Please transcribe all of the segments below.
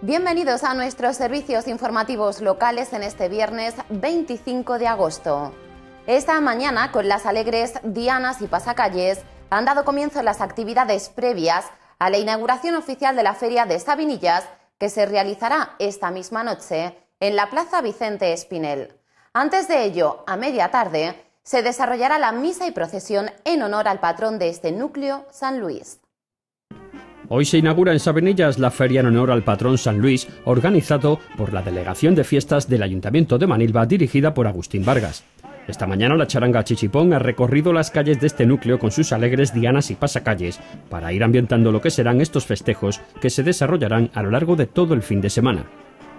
Bienvenidos a nuestros servicios informativos locales en este viernes 25 de agosto. Esta mañana, con las alegres dianas y pasacalles, han dado comienzo las actividades previas a la inauguración oficial de la Feria de Sabinillas, que se realizará esta misma noche en la Plaza Vicente Espinel. Antes de ello, a media tarde, se desarrollará la misa y procesión en honor al patrón de este núcleo, San Luis. Hoy se inaugura en Sabenillas la feria en honor al patrón San Luis, organizado por la Delegación de Fiestas del Ayuntamiento de Manilva, dirigida por Agustín Vargas. Esta mañana la charanga Chichipón ha recorrido las calles de este núcleo con sus alegres dianas y pasacalles para ir ambientando lo que serán estos festejos que se desarrollarán a lo largo de todo el fin de semana.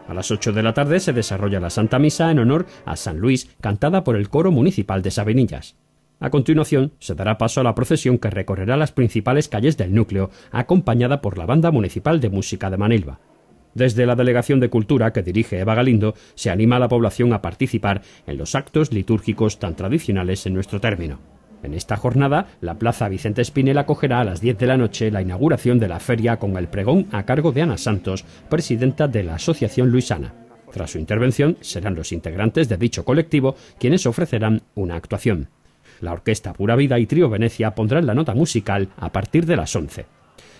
A las 8 de la tarde se desarrolla la Santa Misa en honor a San Luis, cantada por el coro municipal de Sabenillas. A continuación, se dará paso a la procesión que recorrerá las principales calles del núcleo, acompañada por la Banda Municipal de Música de Manilva. Desde la Delegación de Cultura que dirige Eva Galindo, se anima a la población a participar en los actos litúrgicos tan tradicionales en nuestro término. En esta jornada, la Plaza Vicente Espinel acogerá a las 10 de la noche la inauguración de la feria con el pregón a cargo de Ana Santos, presidenta de la Asociación Luisana. Tras su intervención, serán los integrantes de dicho colectivo quienes ofrecerán una actuación. La orquesta Pura Vida y Trío Venecia pondrán la nota musical a partir de las 11.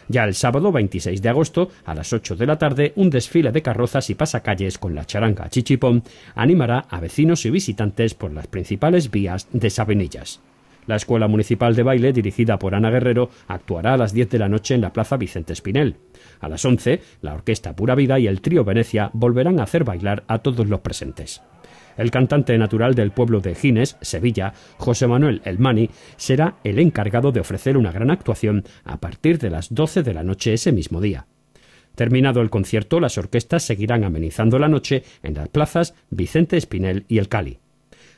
Ya el sábado 26 de agosto, a las 8 de la tarde, un desfile de carrozas y pasacalles con la charanga Chichipón animará a vecinos y visitantes por las principales vías de Sabinillas. La Escuela Municipal de Baile, dirigida por Ana Guerrero, actuará a las 10 de la noche en la Plaza Vicente Espinel. A las 11, la Orquesta Pura Vida y el Trío Venecia volverán a hacer bailar a todos los presentes. El cantante natural del pueblo de Gines, Sevilla, José Manuel Elmani, será el encargado de ofrecer una gran actuación a partir de las 12 de la noche ese mismo día. Terminado el concierto, las orquestas seguirán amenizando la noche en las plazas Vicente Espinel y El Cali.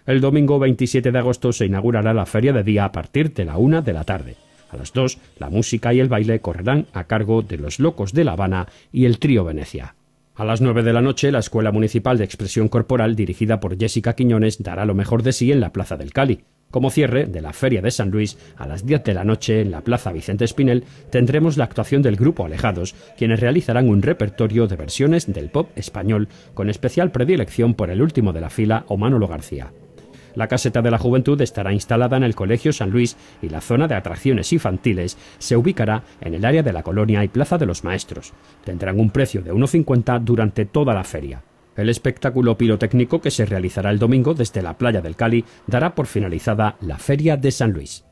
El domingo 27 de agosto se inaugurará la feria de día a partir de la una de la tarde. A las dos, la música y el baile correrán a cargo de los Locos de La Habana y el Trío Venecia. A las 9 de la noche, la Escuela Municipal de Expresión Corporal, dirigida por Jessica Quiñones, dará lo mejor de sí en la Plaza del Cali. Como cierre de la Feria de San Luis, a las 10 de la noche en la Plaza Vicente Espinel, tendremos la actuación del grupo Alejados, quienes realizarán un repertorio de versiones del pop español, con especial predilección por el último de la fila, Omanolo Manolo García. La caseta de la juventud estará instalada en el Colegio San Luis y la zona de atracciones infantiles se ubicará en el área de la colonia y Plaza de los Maestros. Tendrán un precio de 1,50 durante toda la feria. El espectáculo pirotécnico que se realizará el domingo desde la playa del Cali dará por finalizada la Feria de San Luis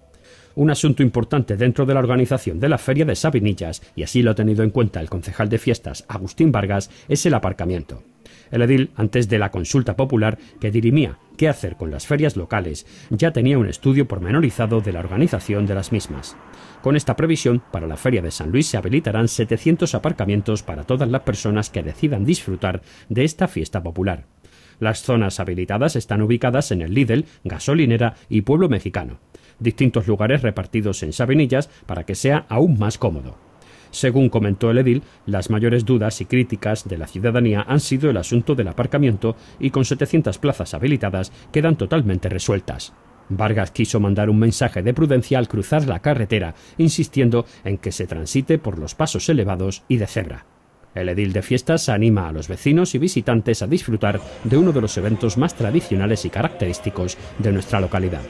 un asunto importante dentro de la organización de la Feria de Sabinillas, y así lo ha tenido en cuenta el concejal de fiestas Agustín Vargas, es el aparcamiento. El edil, antes de la consulta popular que dirimía qué hacer con las ferias locales, ya tenía un estudio pormenorizado de la organización de las mismas. Con esta previsión, para la Feria de San Luis se habilitarán 700 aparcamientos para todas las personas que decidan disfrutar de esta fiesta popular. Las zonas habilitadas están ubicadas en el Lidl, Gasolinera y Pueblo Mexicano, distintos lugares repartidos en sabinillas para que sea aún más cómodo. Según comentó el edil, las mayores dudas y críticas de la ciudadanía han sido el asunto del aparcamiento y con 700 plazas habilitadas quedan totalmente resueltas. Vargas quiso mandar un mensaje de prudencia al cruzar la carretera, insistiendo en que se transite por los pasos elevados y de cebra. El edil de fiestas anima a los vecinos y visitantes a disfrutar de uno de los eventos más tradicionales y característicos de nuestra localidad.